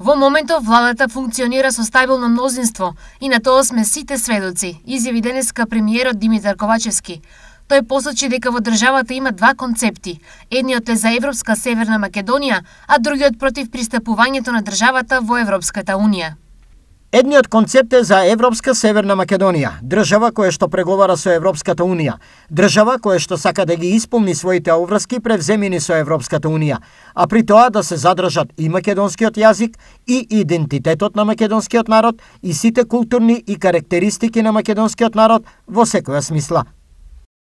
Во моментот владата функционира со стабилно мнозинство и на тоа сме сите сведоци, изјави денеска премиерот Димитар Ковачевски. Тој посочи дека во државата има два концепти. Едниот е за Европска Северна Македонија, а другиот против пристапувањето на државата во Европската Унија. Едниот концепт е за Европска Северна Македонија, држава која што преговара со Европската Унија, држава која што сака да ги исполни своите обврски превземени со Европската Унија, а при тоа да се задржат и македонскиот јазик, и идентитетот на македонскиот народ, и сите културни и карактеристики на македонскиот народ во секоја смисла,